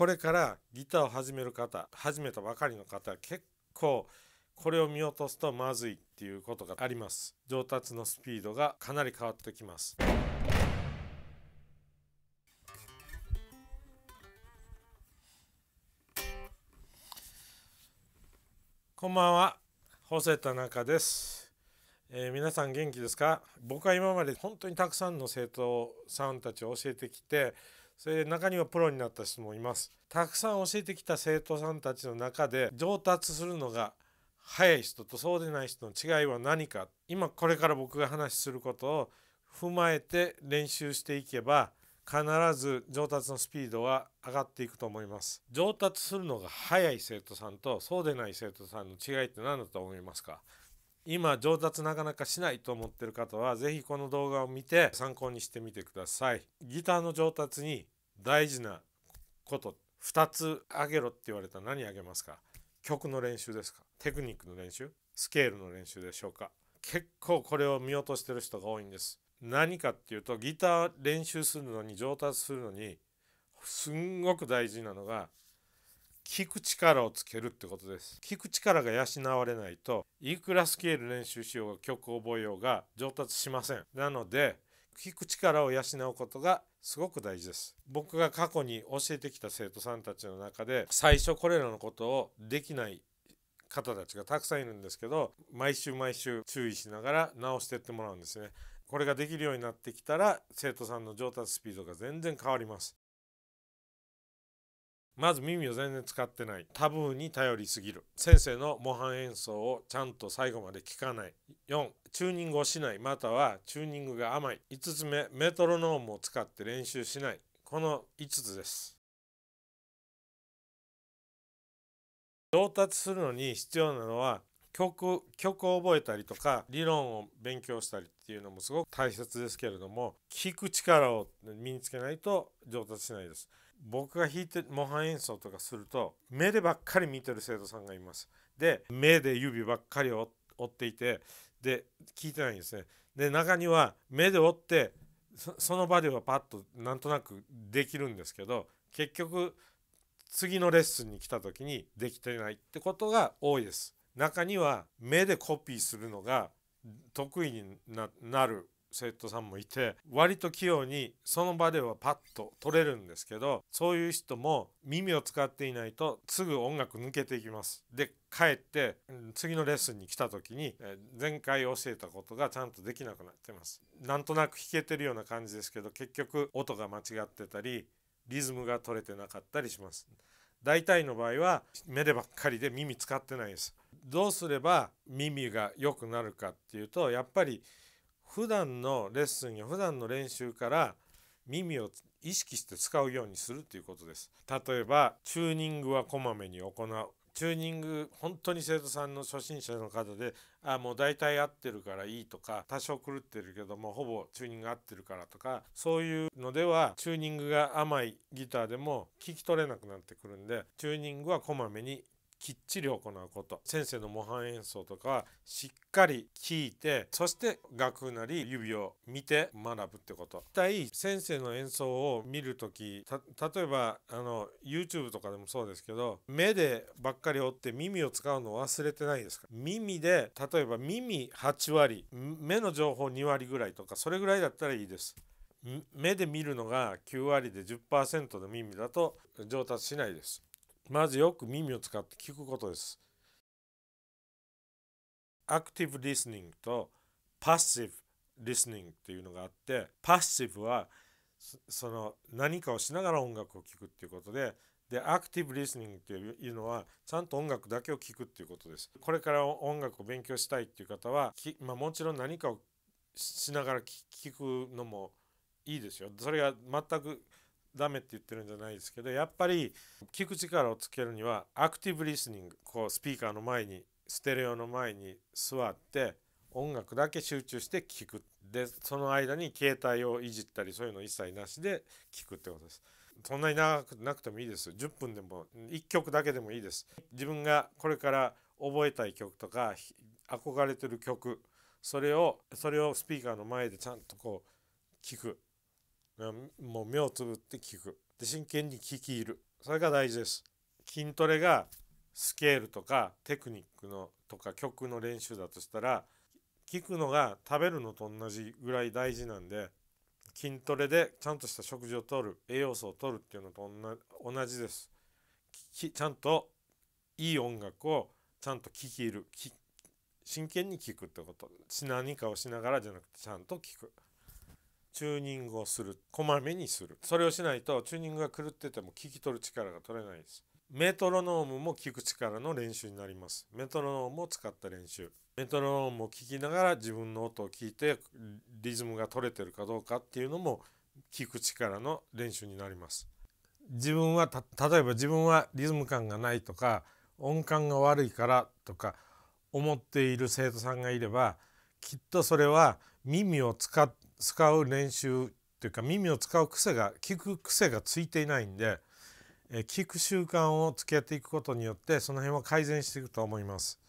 これからギターを始める方始めたばかりの方結構これを見落とすとまずいっていうことがあります上達のスピードがかなり変わってきますこんばんはホセ田中です、えー、皆さん元気ですか僕は今まで本当にたくさんの生徒さんたちを教えてきてそれで中にはプロになった人もいますたくさん教えてきた生徒さんたちの中で上達するのが早い人とそうでない人の違いは何か今これから僕が話することを踏まえて練習していけば必ず上達のスピードは上がっていくと思います上達するのが早い生徒さんとそうでない生徒さんの違いって何だと思いますか今上達なかなかしないと思ってる方は是非この動画を見て参考にしてみてください。ギターの上達に大事なこと2つあげろって言われたら何あげますか曲の練習ですかテクニックの練習スケールの練習でしょうか結構これを見落としてる人が多いんです。何かっていうとギター練習するのに上達するのにすんごく大事なのが聞く力をつけるってことです聞く力が養われないといくらスケール練習しようが曲覚えようが上達しませんなので聞く力を養うことがすごく大事です僕が過去に教えてきた生徒さんたちの中で最初これらのことをできない方たちがたくさんいるんですけど毎週毎週注意しながら直してってもらうんですねこれができるようになってきたら生徒さんの上達スピードが全然変わりますまず耳を全然使ってないタブーに頼りすぎる先生の模範演奏をちゃんと最後まで聞かない4チューニングをしないまたはチューニングが甘い5つ目メトロノームを使って練習しないこの5つです上達するのに必要なのは曲曲を覚えたりとか理論を勉強したりっていうのもすごく大切ですけれども聞く力を身につけないと上達しないです。僕が弾いて模範演奏とかすると目でばっかり見てる生徒さんがいますで目で指ばっかり折っていてで聞いてないんですねで中には目で折ってその場ではパッとなんとなくできるんですけど結局次のレッスンに来た時にできてないってことが多いです中には目でコピーするのが得意になる生徒さんもいて割と器用にその場ではパッと取れるんですけどそういう人も耳を使っていないとすぐ音楽抜けていきます。で帰って次のレッスンに来た時に前回教えたことがちゃんとできなくなってます。なんとなく弾けてるような感じですけど結局音が間違ってたりリズムが取れてなかったりします。大体の場合は目でばっかりで耳使ってないです。どうすれば耳が良くなるかっていうとやっぱり普段のレッスンや普段の練習から耳を意識して使うようにするということです例えばチューニングはこまめに行うチューニング本当に生徒さんの初心者の方であもう大体合ってるからいいとか多少狂ってるけどもほぼチューニング合ってるからとかそういうのではチューニングが甘いギターでも聞き取れなくなってくるんでチューニングはこまめにきっちり行うこと先生の模範演奏とかしっかり聞いてそして楽譜なり指を見て学ぶってこと一体先生の演奏を見る時例えばあの YouTube とかでもそうですけど目でばっかり追って耳を使うの忘れてないですか耳で例えば耳8割目の情報2割ぐらいとかそれぐらいだったらいいです目で見るのが9割で10%の耳だと上達しないですまずよく耳を使って聞くことです。アクティブ・リスニングとパッシブ・リスニングっていうのがあってパッシブはその何かをしながら音楽を聴くっていうことででアクティブ・リスニングっていうのはちゃんと音楽だけを聴くっていうことです。これから音楽を勉強したいっていう方は、まあ、もちろん何かをしながら聴くのもいいですよ。それが全くダメって言ってるんじゃないですけどやっぱり聞く力をつけるにはアクティブリスニングこうスピーカーの前にステレオの前に座って音楽だけ集中して聞くでその間に携帯をいじったりそういうの一切なしで聞くってことです。そんなに長くなくてもいいです10分でも1曲だけでもいいです自分がこれから覚えたい曲とか憧れてる曲それをそれをスピーカーの前でちゃんとこう聞くもう目をつぶって聞くで真剣に聞き入るそれが大事です筋トレがスケールとかテクニックのとか曲の練習だとしたら聞くのが食べるのと同じぐらい大事なんで筋トレでちゃんとした食事をとる栄養素をとるっていうのと同じですちゃんといい音楽をちゃんと聴き入る真剣に聴くってこと何かをしながらじゃなくてちゃんと聴く。チューニングをするこまめにするそれをしないとチューニングが狂ってても聞き取る力が取れないですメトロノームも聞く力の練習になりますメトロノームを使った練習メトロノームを聞きながら自分の音を聞いてリズムが取れてるかどうかっていうのも聞く力の練習になります自分は例えば自分はリズム感がないとか音感が悪いからとか思っている生徒さんがいればきっとそれは耳を使って使う練習っていうか耳を使う癖が聞く癖がついていないんで、え聞く習慣をつけていくことによってその辺は改善していくと思います。